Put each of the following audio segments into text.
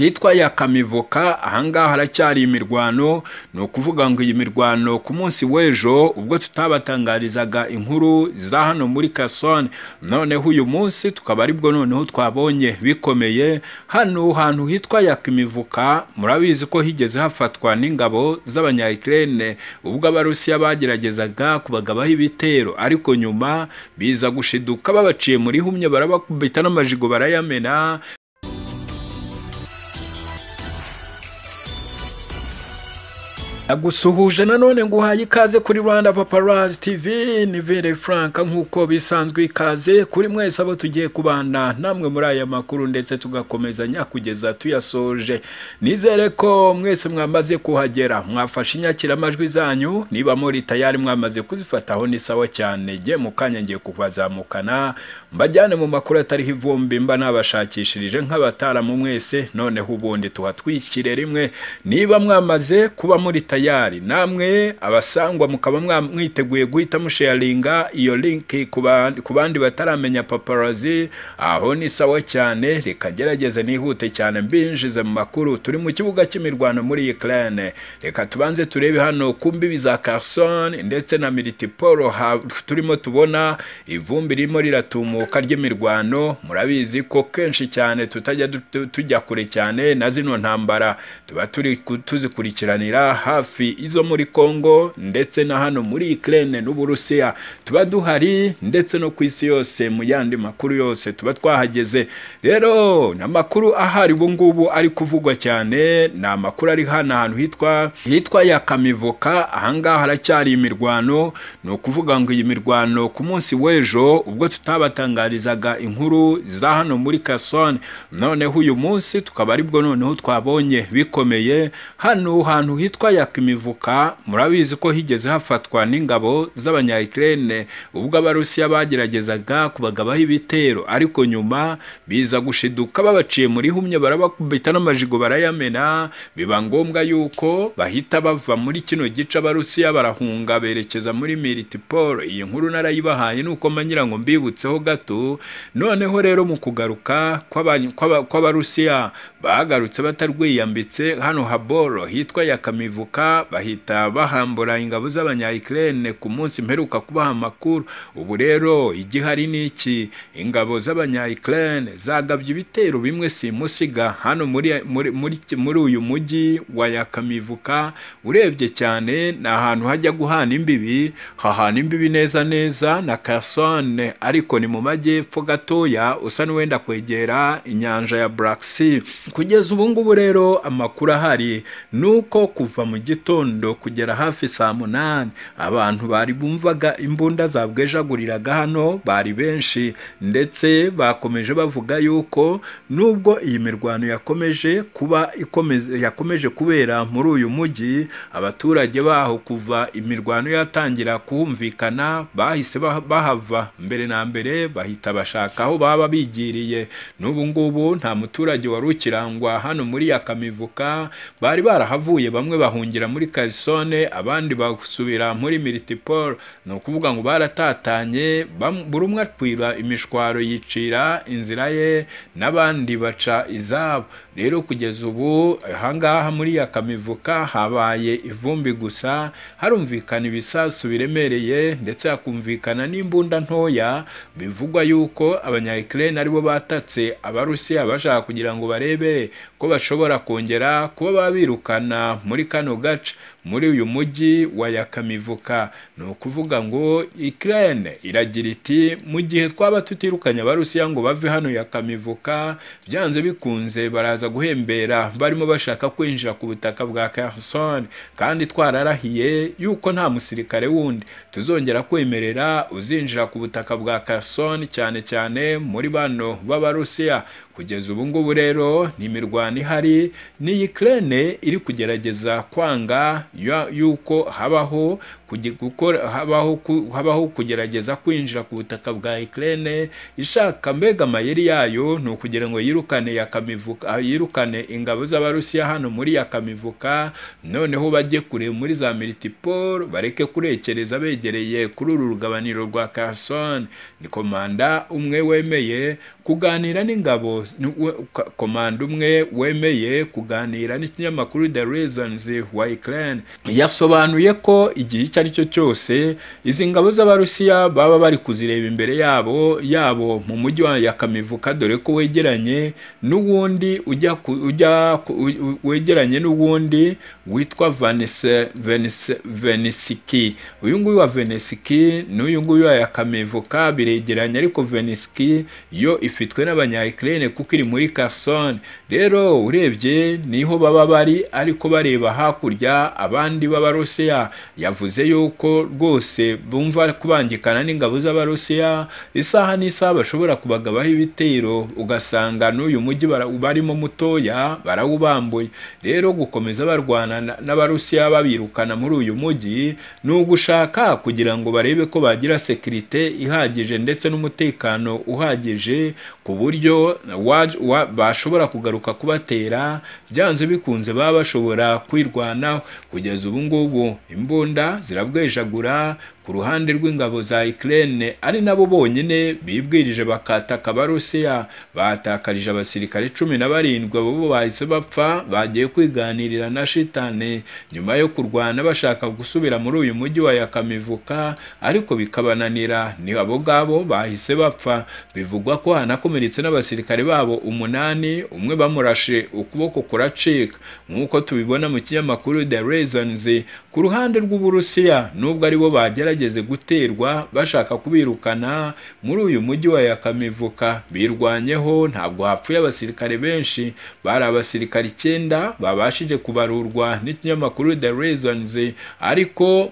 yitwa yakamivoka ahangaha haracyari imirwano ni ukuvuga ngo iyi mirwano ku munsi w'ejo ubwo tutabatangarizaga inkuru za hano muri kasone noneho uyu munsi tukaba aribwo noneho twabonye bikomeye hano hantu hitwa yakimivuka murabizi ko higeze hafatwa n'ingabo z'abanyayikirene ubwo abarusiya bageragezaga kubagabaho ibitero ariko nyuma biza gushiduka babaciye muri humye barabakubita n'amajigo barayamena ndagusuhuje nanone nguhaye ikaze kuri rwanda paparazi tivi ni vere frank nk'uko bisanzwe ikaze kuri mwese abo tugiye kubana namwe muri aya makuru ndetse tugakomezanya kugeza tuyasoje nizere ko mwese mwamaze kuhagera mwafashe inyakiramajwi zanyu niba muri tayari mwamaze kuzifataho ni sawa cyane jye mu kanya ngiye kubazamukana mbajyane mu makuru atariho ivumbi mba nabashakishirije nk'abataramu mwese noneho ubundi tuhatwikire rimwe niba mwamaze kuba muri tayari tayari namwe abasangwa mukaba mwiteguye guhita musharinga iyo link ku bandi bataramenya paparazi aho ni sawa cyane reka gerageze nihute cyane mbinjize mu makuru turi mu kibuga cy'imirwano muri Ukraine reka tubanze turebe hano kumbi biza Carson ndetse na Militipolo turimo tubona ivumbi ririmo riratumuka ry'imirwano murabizi ko kenshi cyane tutajya tujya kure cyane na zino ntambara tuba turi tuzikurikiranira hafi hafi izo muri Kongo ndetse na hano muri Ukraine n'Uburusiya tuba duhari ndetse no ku isi yose mu yandi makuru yose tuba twahageze rero makuru ahari ubu ngubu ari kuvugwa cyane ni amakuru ari hano ahantu hitwa hitwa ya Kamivoka ahangaha haracyari imirwano ni ukuvuga ngo iyi mirwano ku munsi w'ejo ubwo tutabatangarizaga inkuru za hano muri Kason noneho uyu munsi tukaba aribwo noneho twabonye bikomeye hano hantu hitwa ya gutaka imivuka murabizi ko higeze hafatwa n'ingabo z'abanyayikirene ubwo abarusiya bageragezaga kubagabaho ibitero ariko nyuma biza gushiduka babaciye muri humye barabakubita n'amajigo barayamena biba ngombwa yuko bahita bava muri kino gice abarusiya barahunga berekeza muri miritiporo iyi nkuru narayibahaye nuko manyira ngo mbibutseho gato noneho rero mu kugaruka kw'abarusiya bagarutse batarwiyambitse hano haboro hitwa ya kamivuka barahaguruka bahita bahambura ingabo z'abanyayikirene ku munsi mperuka kubaha amakuru ubu rero igihari ni iki ingabo z'abanyayikirene zagabye ibitero bimwe simusiga hano muri muri uyu mujyi wa yakamivuka urebye cyane ni ahantu hajya guhana imbibi hahana imbibi neza neza na kasone ariko ni mu majyepfo gatoya usa n'uwenda kwegera inyanja ya Black Sea kugeza ubu ngubu rero amakuru ahari ni uko kuva mu gihe gitondo kugera hafi saa munani abantu bari bumvaga imbunda zabwejaguriraga hano bari benshi ndetse bakomeje bavuga yuko nubwo iyi mirwano yakomeje kuba yakomeje kubera muri uyu mujyi abaturage baho kuva imirwano yatangira kumvikana bahise bahava mbere na mbere bahita bashaka aho baba bigiriye n'ubu ngubu nta muturage wari ukirangwa hano muri ya kamivuka bari barahavuye bamwe bahungira bakagera muri karisone abandi basubira muri miritiporo ni ukuvuga ngo baratatanye buri umwe atwira imishwaro yicira inzira ye n'abandi baca izabo rero kugeza ubu ahangaha muri ya kamivuka habaye ivumbi gusa harumvikana ibisasu biremereye ndetse hakumvikana n'imbunda ntoya bivugwa yuko abanyayikirere aribo batatse abarusiya bashaka kugira ngo barebe ko bashobora kongera kuba babirukana muri kano gace gace muri uyu mujyi wa yakamivuka ni ukuvuga ngo ikirere iragira iti mu gihe twaba tutirukanye abarusiya ngo bave hano yakamivuka byanze bikunze baraza guhembera barimo bashaka kwinjira ku butaka bwa Kherson kandi twararahiye yuko nta musirikare wundi tuzongera kwemerera uzinjira ku butaka bwa Kherson cyane cyane muri bano b'abarusiya kugeza ubu ngubu rero n'imirwano ihari ni iyi iri kugerageza kwanga yuko habaho gukora habaho habaho kugerageza kwinjira ku butaka bwa ikirere ishaka mbega amayeri yayo ni ukugira ngo yirukane ah, yirukane ingabo z'abarusiya hano muri yakamivuka noneho bajye kure muri za miritiporo bareke kurekereza begereye kuri uru rugabaniro rwa kasoni ni komanda umwe wemeye kuganira n'ingabo komanda umwe wemeye kuganira n'ikinyamakuru the reasons why ikirere yasobanuye ko igihe icyo ari cyo cyose izi ngabo z'abarusiya baba bari kuzireba imbere yabo yabo mu mujyi wa yakamivuka dore ko wegeranye n'uwundi ujya wegeranye n'uwundi witwa venisiki uyu nguyu wa venisiki n'uyu nguyu wa kamivuka biregeranye ariko venisiki yo ifitwe n'abanyayikirere kuko iri muri kasone rero urebye niho baba bari ariko bareba hakurya abandi b'abarusiya yavuze yuko rwose bumva kubangikana n'ingabo z'abarusiya isaha n'isaha bashobora kubagabaho ibitero ugasanga n'uyu mujyi barimo mutoya barawubambuye rero gukomeza barwana n'abarusiya babirukana muri uyu mujyi ni ugushaka kugira ngo barebe ko bagira sekirite ihagije ndetse n'umutekano uhagije ku buryo bashobora kugaruka kubatera byanze bikunze baba bashobora kwirwanaho kugeza ubu ngubu imbunda zira Jagwe Jagura ku ruhande rw'ingabo za Ukraine ari nabo bonyine bibwirije bakataka abarusiya batakarije abasirikare cumi na barindwi abo bahise bapfa bagiye kwiganirira na shitani nyuma yo kurwana bashaka gusubira muri uyu mujyi wa yakamivuka ariko bikabananira ni abo ngabo bahise bapfa bivugwa ko hanakomeretse n'abasirikare babo umunani umwe bamurashe ukuboko kuracika nk'uko tubibona mu kinyamakuru The Reasons ku ruhande rw'uburusiya nubwo aribo bagera yarageze guterwa bashaka kubirukana muri uyu mujyi wa yakamivuka birwanyeho ntabwo hapfuye abasirikare benshi bari abasirikare icyenda babashije kubarurwa n'ikinyamakuru the reasons ariko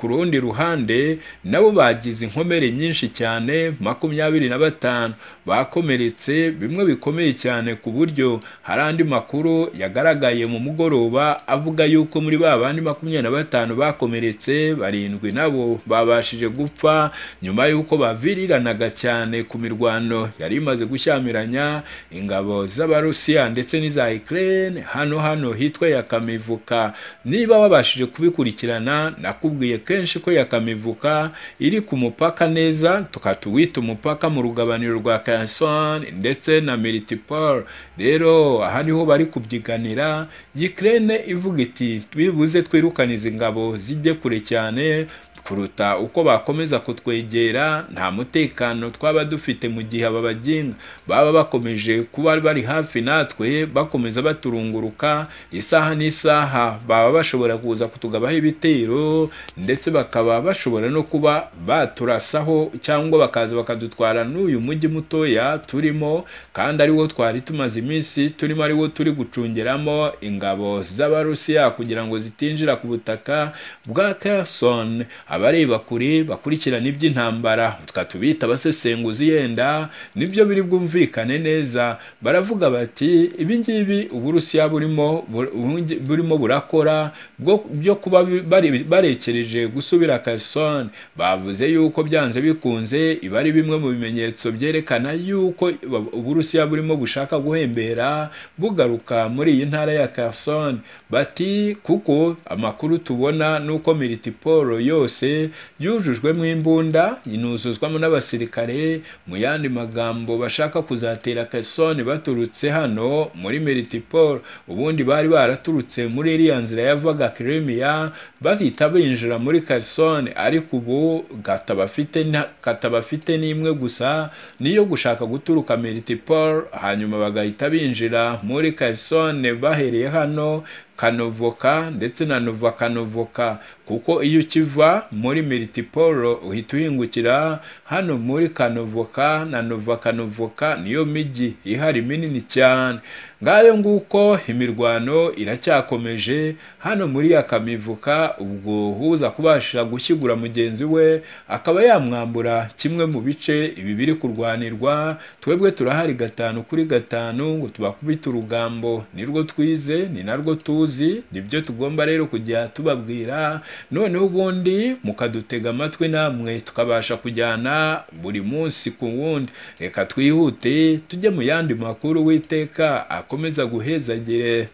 ku rundi ruhande nabo bagize inkomere nyinshi cyane makumyabiri na batanu bakomeretse bimwe bikomeye cyane ku buryo hari andi makuru yagaragaye mu mugoroba avuga yuko muri ba bandi makumyabiri na batanu bakomeretse barindwi nabo nabo babashije gupfa nyuma y'uko baviriranaga cyane ku mirwano yari imaze gushyamiranya ingabo z'abarusiya ndetse n'iza Ukraine hano hano hitwa yakamivuka niba wabashije kubikurikirana nakubwiye kenshi ko yakamivuka iri ku mupaka neza tukatuwita umupaka mu rugabaniro rwa Kherson ndetse na Melitopol rero aha niho bari kubyiganira Ukraine ivuga iti twibuze twirukanize ingabo zijye kure cyane kuruta uko bakomeza kutwegera nta mutekano twaba dufite mu gihe aba bagenga baba bakomeje kuba bari hafi natwe bakomeza baturunguruka isaha n'isaha baba bashobora kuza kutugabaho ibitero ndetse bakaba bashobora no kuba baturasaho cyangwa bakaza bakadutwara n'uyu mujyi mutoya turimo kandi ariwo twari tumaze iminsi turimo ariwo turi gucungeramo ingabo z'abarusiya kugira ngo zitinjira ku butaka bwa Kherson abareba kure bakurikirana iby'intambara twa tubita abasesenguzi yenda nibyo biri bwumvikane neza baravuga bati ibi ngibi uburusiya burimo burimo burakora byo kuba barekereje gusubira Kherson bavuze yuko byanze bikunze iba ari bimwe mu bimenyetso byerekana yuko uburusiya burimo bushaka guhembera bugaruka muri iyi ntara ya Kherson bati kuko amakuru tubona nuko militipolo yose yujujwemo imbunda inuzuzwamo n'abasirikare mu yandi magambo bashaka kuzatera kasone baturutse hano muri meritipol ubundi bari baraturutse muri iriya nzira yavaga kirimiya bahita binjira muri kasone ariko ubu katabafite n'imwe gusa niyo gushaka guturuka meritipol hanyuma bagahita binjira muri kasone bahereye hano kanovoka ndetse na nova kanovoka kuko iyo ukiva muri miritiporo uhita uhingukira hano muri kanovoka na nova kanovoka niyo mijyi ihari minini cyane ngayo nguko imirwano iracyakomeje hano muri akamivuka ubwo huza kubasha gushyigura mugenzi we akaba yamwambura kimwe mu bice ibi biri kurwanirwa twebwe turahari gatanu kuri gatanu ngo tubakubite urugambo nirwo twize ni narwo tuzi nibyo tugomba rero kujya tubabwira noneho ubundi mukadutega amatwi namwe tukabasha kujyana buri munsi ku wundi reka twihute tujye mu yandi makuru witeka akomeza guhezagire